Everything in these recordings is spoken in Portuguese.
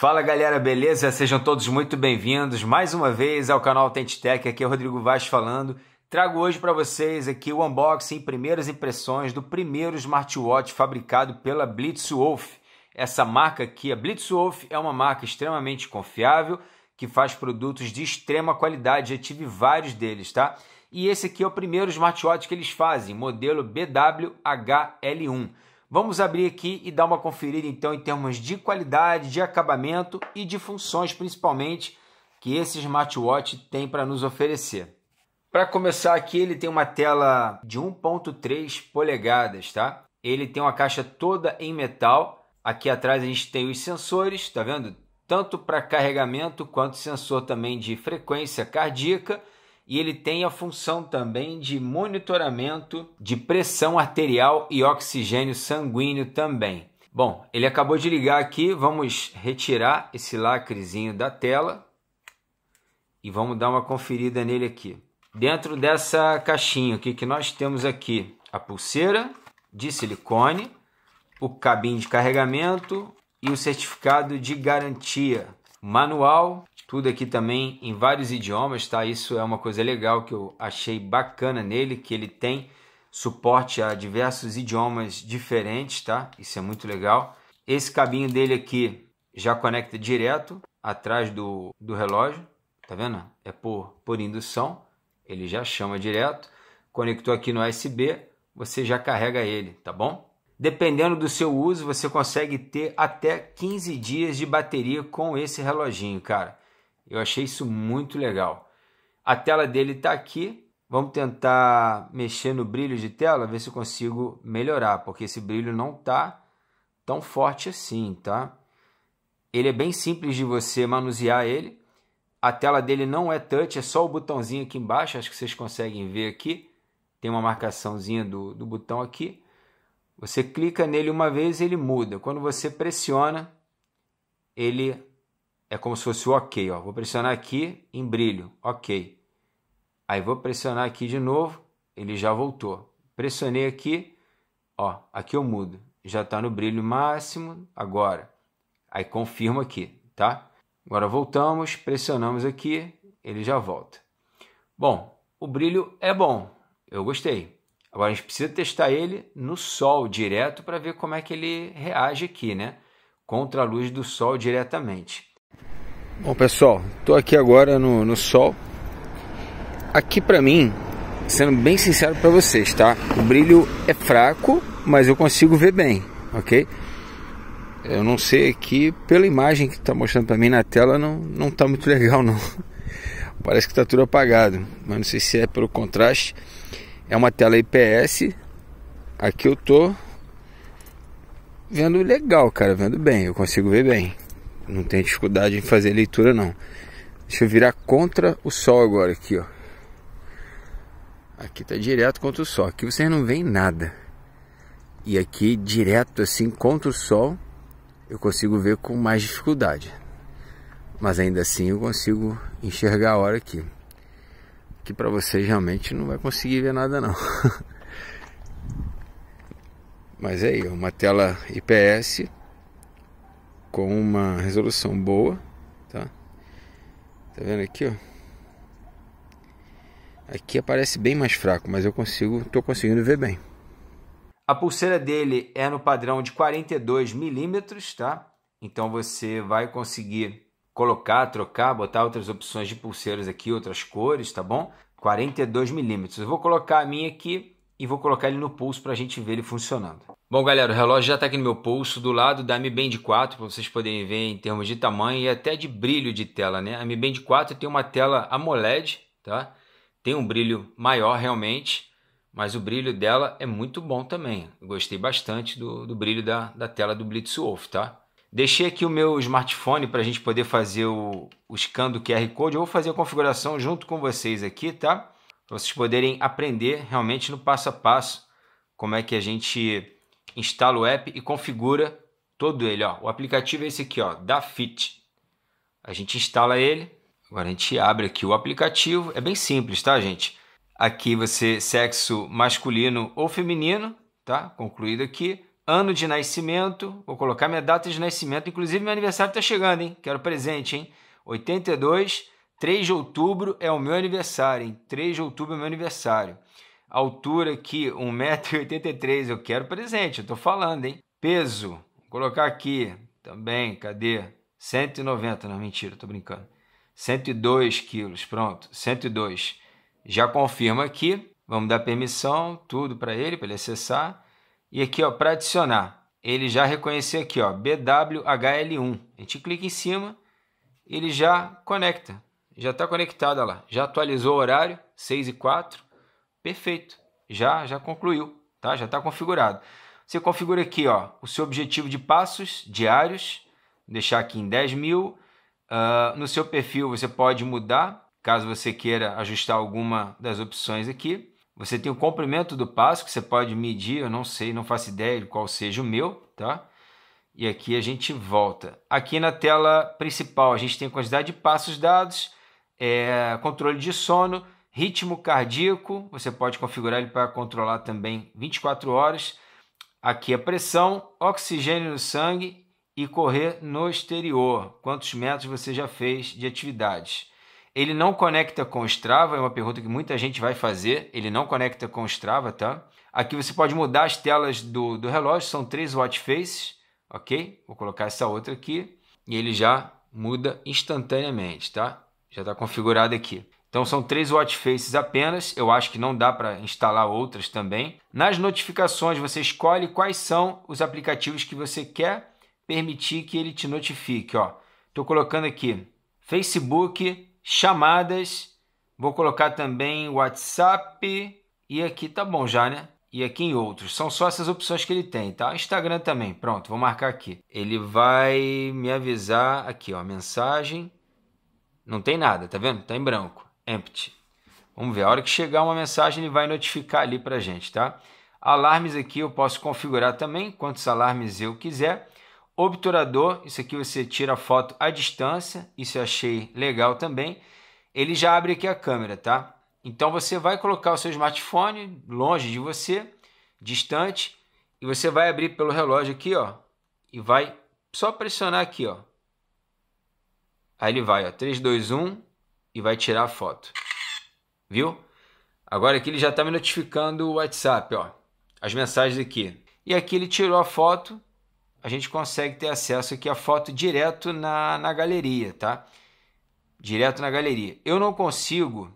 Fala galera, beleza? Sejam todos muito bem-vindos mais uma vez ao canal Tech. Aqui é o Rodrigo Vaz falando. Trago hoje para vocês aqui o unboxing e primeiras impressões do primeiro smartwatch fabricado pela Blitzwolf. Essa marca aqui, a Blitzwolf, é uma marca extremamente confiável que faz produtos de extrema qualidade. Já tive vários deles, tá? E esse aqui é o primeiro smartwatch que eles fazem, modelo BWHL1. Vamos abrir aqui e dar uma conferida então em termos de qualidade, de acabamento e de funções principalmente que esse smartwatch tem para nos oferecer. Para começar aqui, ele tem uma tela de 1.3 polegadas, tá? Ele tem uma caixa toda em metal. Aqui atrás a gente tem os sensores, tá vendo? Tanto para carregamento quanto sensor também de frequência cardíaca e ele tem a função também de monitoramento de pressão arterial e oxigênio sanguíneo também. Bom, ele acabou de ligar aqui, vamos retirar esse lacrezinho da tela e vamos dar uma conferida nele aqui. Dentro dessa caixinha, o que, que nós temos aqui? A pulseira de silicone, o cabinho de carregamento e o certificado de garantia, manual tudo aqui também em vários idiomas, tá? Isso é uma coisa legal que eu achei bacana nele, que ele tem suporte a diversos idiomas diferentes, tá? Isso é muito legal. Esse cabinho dele aqui já conecta direto atrás do, do relógio, tá vendo? É por, por indução, ele já chama direto. Conectou aqui no USB, você já carrega ele, tá bom? Dependendo do seu uso, você consegue ter até 15 dias de bateria com esse reloginho, cara. Eu achei isso muito legal. A tela dele está aqui. Vamos tentar mexer no brilho de tela, ver se eu consigo melhorar, porque esse brilho não está tão forte assim, tá? Ele é bem simples de você manusear ele. A tela dele não é touch, é só o botãozinho aqui embaixo, acho que vocês conseguem ver aqui. Tem uma marcaçãozinha do, do botão aqui. Você clica nele uma vez e ele muda. Quando você pressiona, ele é como se fosse o OK. Ó. Vou pressionar aqui em brilho, OK. Aí vou pressionar aqui de novo, ele já voltou. Pressionei aqui, ó, aqui eu mudo. Já está no brilho máximo agora. Aí confirmo aqui, tá? Agora voltamos, pressionamos aqui, ele já volta. Bom, o brilho é bom, eu gostei. Agora a gente precisa testar ele no sol direto para ver como é que ele reage aqui, né? Contra a luz do sol diretamente. Bom pessoal, estou aqui agora no, no sol. Aqui para mim, sendo bem sincero para vocês, tá? O brilho é fraco, mas eu consigo ver bem, ok? Eu não sei aqui pela imagem que está mostrando para mim na tela, não não tá muito legal não. Parece que está tudo apagado, mas não sei se é pelo contraste. É uma tela IPS. Aqui eu tô vendo legal, cara, vendo bem, eu consigo ver bem. Não tem dificuldade em fazer leitura não. Deixa eu virar contra o sol agora aqui, ó. Aqui tá direto contra o sol. Aqui vocês não vê nada. E aqui direto assim contra o sol, eu consigo ver com mais dificuldade. Mas ainda assim eu consigo enxergar a hora aqui. Que para você realmente não vai conseguir ver nada não. Mas é aí, uma tela IPS com uma resolução boa, tá? Tá vendo aqui, ó? Aqui aparece bem mais fraco, mas eu consigo, tô conseguindo ver bem. A pulseira dele é no padrão de 42 milímetros, tá? Então você vai conseguir colocar, trocar, botar outras opções de pulseiras aqui, outras cores, tá bom? 42 milímetros. Vou colocar a minha aqui e vou colocar ele no pulso para a gente ver ele funcionando. Bom, galera, o relógio já está aqui no meu pulso, do lado da Mi Band 4, para vocês poderem ver em termos de tamanho e até de brilho de tela, né? A Mi Band 4 tem uma tela AMOLED, tá? Tem um brilho maior realmente, mas o brilho dela é muito bom também. Eu gostei bastante do, do brilho da, da tela do Blitzwolf, tá? Deixei aqui o meu smartphone para a gente poder fazer o, o scan do QR Code. Eu vou fazer a configuração junto com vocês aqui, tá? vocês poderem aprender realmente no passo a passo como é que a gente instala o app e configura todo ele. Ó. O aplicativo é esse aqui, ó, da Fit. A gente instala ele. Agora a gente abre aqui o aplicativo. É bem simples, tá, gente? Aqui você sexo masculino ou feminino, tá? Concluído aqui. Ano de nascimento, vou colocar minha data de nascimento. Inclusive, meu aniversário está chegando, hein? Quero presente, hein? 82 3 de outubro é o meu aniversário, hein? 3 de outubro é meu aniversário. Altura aqui, 1,83m. Eu quero presente, eu tô falando, hein? Peso, vou colocar aqui também, cadê? 190, não, mentira, tô brincando. 102 quilos, pronto, 102. Já confirma aqui, vamos dar permissão, tudo para ele, para ele acessar. E aqui, ó, para adicionar, ele já reconheceu aqui, ó, BWHL1. A gente clica em cima, ele já conecta já está conectada lá. Já atualizou o horário, 6 e 4. Perfeito. Já, já concluiu, tá? Já está configurado. Você configura aqui, ó, o seu objetivo de passos diários. deixar aqui em 10 mil. Uh, no seu perfil você pode mudar, caso você queira ajustar alguma das opções aqui. Você tem o comprimento do passo que você pode medir, eu não sei, não faço ideia de qual seja o meu, tá? E aqui a gente volta. Aqui na tela principal a gente tem a quantidade de passos dados, é, controle de sono, ritmo cardíaco, você pode configurar ele para controlar também 24 horas. Aqui a pressão, oxigênio no sangue e correr no exterior. Quantos metros você já fez de atividades? Ele não conecta com o Strava, é uma pergunta que muita gente vai fazer. Ele não conecta com o Strava, tá? Aqui você pode mudar as telas do, do relógio, são três watch faces, ok? Vou colocar essa outra aqui e ele já muda instantaneamente, tá? já está configurado aqui. Então são três watch faces apenas, eu acho que não dá para instalar outras também. Nas notificações você escolhe quais são os aplicativos que você quer permitir que ele te notifique, ó. colocando aqui Facebook, chamadas, vou colocar também WhatsApp e aqui tá bom já, né? E aqui em outros, são só essas opções que ele tem, tá? Instagram também, pronto, vou marcar aqui. Ele vai me avisar aqui, ó, mensagem, não tem nada, tá vendo? Tá em branco. Empty. Vamos ver, a hora que chegar uma mensagem ele vai notificar ali pra gente, tá? Alarmes aqui eu posso configurar também, quantos alarmes eu quiser. Obturador, isso aqui você tira a foto à distância, isso eu achei legal também. Ele já abre aqui a câmera, tá? Então você vai colocar o seu smartphone longe de você, distante, e você vai abrir pelo relógio aqui, ó, e vai só pressionar aqui, ó, Aí ele vai, ó, 3, 2, 1 e vai tirar a foto. Viu? Agora aqui ele já está me notificando o WhatsApp, ó, as mensagens aqui. E aqui ele tirou a foto, a gente consegue ter acesso aqui à foto direto na, na galeria, tá? Direto na galeria. Eu não consigo,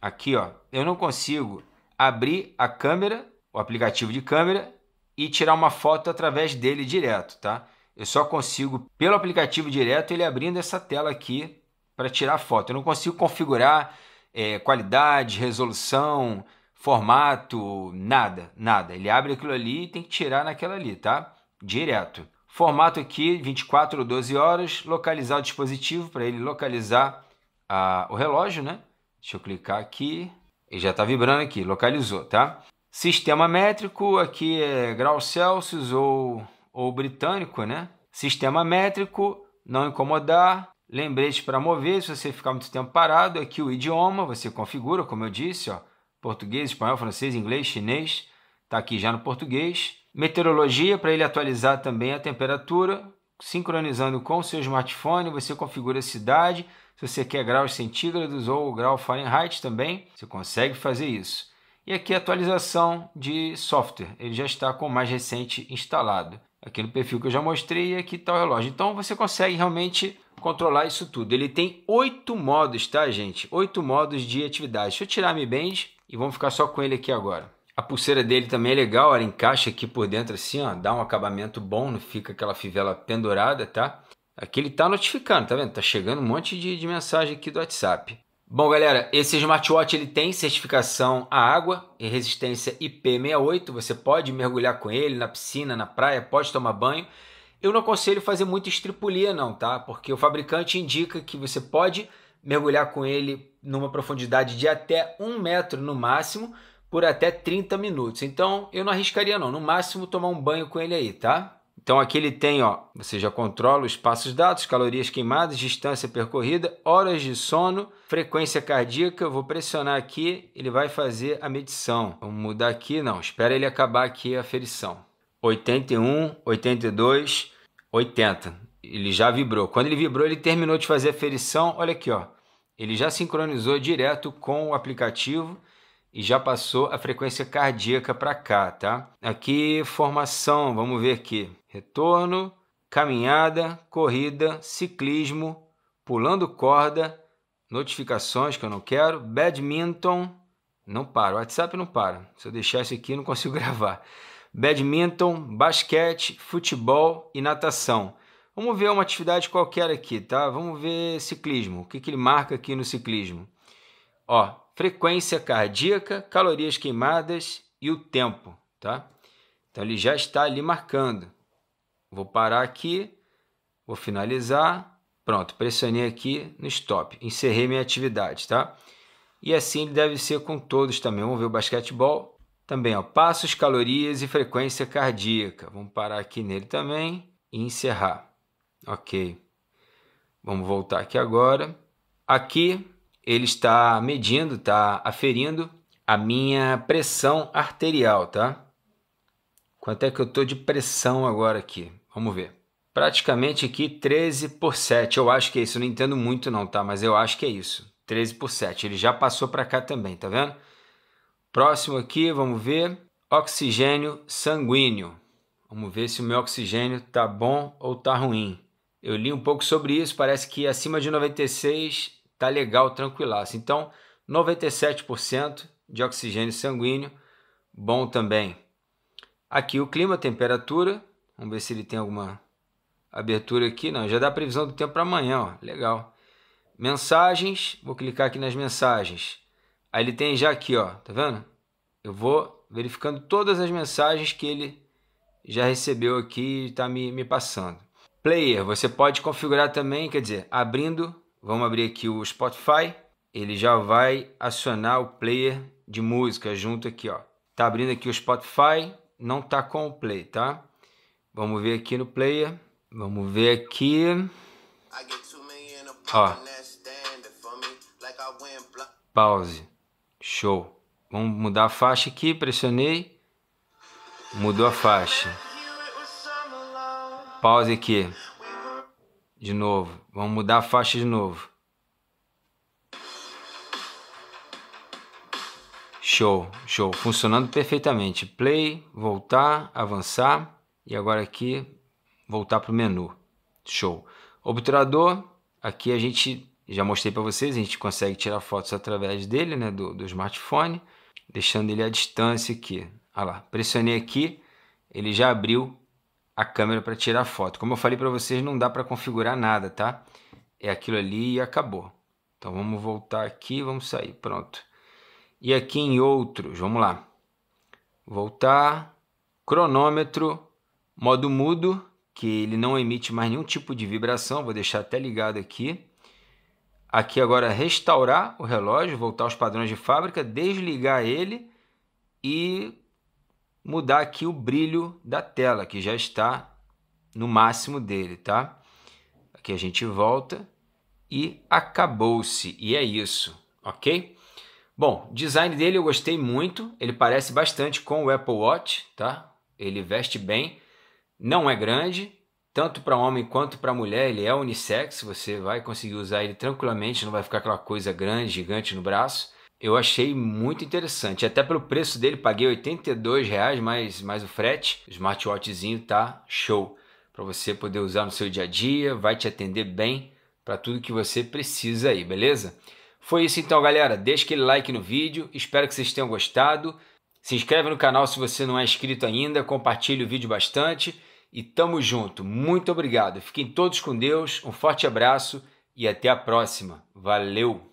aqui ó, eu não consigo abrir a câmera, o aplicativo de câmera, e tirar uma foto através dele direto, tá? eu só consigo, pelo aplicativo direto, ele abrindo essa tela aqui para tirar foto. Eu não consigo configurar é, qualidade, resolução, formato, nada, nada. Ele abre aquilo ali e tem que tirar naquela ali, tá? Direto. Formato aqui, 24 ou 12 horas, localizar o dispositivo para ele localizar a, o relógio, né? Deixa eu clicar aqui. Ele já está vibrando aqui, localizou, tá? Sistema métrico, aqui é graus Celsius ou ou britânico, né? Sistema métrico, não incomodar, lembrete para mover, se você ficar muito tempo parado, aqui o idioma, você configura, como eu disse, ó, português, espanhol, francês, inglês, chinês, está aqui já no português. Meteorologia, para ele atualizar também a temperatura, sincronizando com o seu smartphone, você configura a cidade, se você quer graus centígrados ou grau Fahrenheit também, você consegue fazer isso. E aqui a atualização de software, ele já está com o mais recente instalado aqui no perfil que eu já mostrei e aqui está o relógio. Então você consegue realmente controlar isso tudo. Ele tem oito modos, tá, gente? Oito modos de atividade. Deixa eu tirar a Mi Band e vamos ficar só com ele aqui agora. A pulseira dele também é legal, ela encaixa aqui por dentro assim, ó, dá um acabamento bom, não fica aquela fivela pendurada, tá? Aqui ele está notificando, tá vendo? Tá chegando um monte de, de mensagem aqui do WhatsApp. Bom, galera, esse smartwatch ele tem certificação à água e resistência IP68. Você pode mergulhar com ele na piscina, na praia, pode tomar banho. Eu não aconselho fazer muita estripulia não, tá? Porque o fabricante indica que você pode mergulhar com ele numa profundidade de até um metro no máximo por até 30 minutos. Então, eu não arriscaria não. No máximo, tomar um banho com ele aí, tá? Então aqui ele tem, ó, você já controla os passos dados, calorias queimadas, distância percorrida, horas de sono, frequência cardíaca. Vou pressionar aqui, ele vai fazer a medição. Vamos mudar aqui, não, espera ele acabar aqui a ferição. 81, 82, 80. Ele já vibrou. Quando ele vibrou, ele terminou de fazer a ferição. Olha aqui, ó. Ele já sincronizou direto com o aplicativo e já passou a frequência cardíaca para cá, tá? Aqui, formação, vamos ver aqui. Retorno, caminhada, corrida, ciclismo, pulando corda, notificações que eu não quero, badminton, não para, o WhatsApp não para. Se eu deixar isso aqui, não consigo gravar. Badminton, basquete, futebol e natação. Vamos ver uma atividade qualquer aqui, tá? Vamos ver ciclismo. O que, que ele marca aqui no ciclismo? Ó, frequência cardíaca, calorias queimadas e o tempo, tá? Então ele já está ali marcando. Vou parar aqui, vou finalizar. Pronto, pressionei aqui no stop, encerrei minha atividade, tá? E assim ele deve ser com todos também. Vamos ver o basquetebol. Também, ó, passos, calorias e frequência cardíaca. Vamos parar aqui nele também e encerrar. Ok. Vamos voltar aqui agora. Aqui ele está medindo, está aferindo a minha pressão arterial, tá? Quanto é que eu estou de pressão agora aqui? Vamos ver. Praticamente aqui 13 por 7. Eu acho que é isso. Eu não entendo muito não, tá? Mas eu acho que é isso. 13 por 7. Ele já passou para cá também, tá vendo? Próximo aqui, vamos ver. Oxigênio sanguíneo. Vamos ver se o meu oxigênio tá bom ou tá ruim. Eu li um pouco sobre isso. Parece que acima de 96 tá legal, tranquilaço. Então, 97% de oxigênio sanguíneo, bom também. Aqui o clima, temperatura, vamos ver se ele tem alguma abertura aqui. Não, já dá previsão do tempo para amanhã, ó, legal. Mensagens, vou clicar aqui nas mensagens. Aí ele tem já aqui, ó, tá vendo? Eu vou verificando todas as mensagens que ele já recebeu aqui e está me, me passando. Player, você pode configurar também, quer dizer, abrindo Vamos abrir aqui o Spotify. Ele já vai acionar o player de música junto aqui, ó. Tá abrindo aqui o Spotify, não tá com o play, tá? Vamos ver aqui no player. Vamos ver aqui. Ó. Pause. Show. Vamos mudar a faixa aqui, pressionei. Mudou a faixa. Pause aqui. De novo. Vamos mudar a faixa de novo. Show, show. Funcionando perfeitamente. Play, voltar, avançar. E agora aqui, voltar para o menu. Show. Obturador, aqui a gente já mostrei para vocês, a gente consegue tirar fotos através dele, né, do, do smartphone, deixando ele à distância aqui. Olha lá, pressionei aqui, ele já abriu a câmera para tirar foto. Como eu falei para vocês, não dá para configurar nada, tá? É aquilo ali e acabou. Então vamos voltar aqui, vamos sair, pronto. E aqui em outros, vamos lá. Voltar, cronômetro, modo mudo, que ele não emite mais nenhum tipo de vibração, vou deixar até ligado aqui. Aqui agora restaurar o relógio, voltar aos padrões de fábrica, desligar ele e mudar aqui o brilho da tela, que já está no máximo dele, tá? Aqui a gente volta e acabou-se, e é isso, ok? Bom, design dele eu gostei muito, ele parece bastante com o Apple Watch, tá? Ele veste bem, não é grande, tanto para homem quanto para mulher, ele é unissex, você vai conseguir usar ele tranquilamente, não vai ficar aquela coisa grande, gigante no braço eu achei muito interessante. Até pelo preço dele, paguei 82 reais mais, mais o frete. O smartwatchzinho tá show para você poder usar no seu dia a dia, vai te atender bem para tudo que você precisa aí, beleza? Foi isso então, galera. Deixa aquele like no vídeo. Espero que vocês tenham gostado. Se inscreve no canal se você não é inscrito ainda, compartilha o vídeo bastante e tamo junto. Muito obrigado. Fiquem todos com Deus. Um forte abraço e até a próxima. Valeu.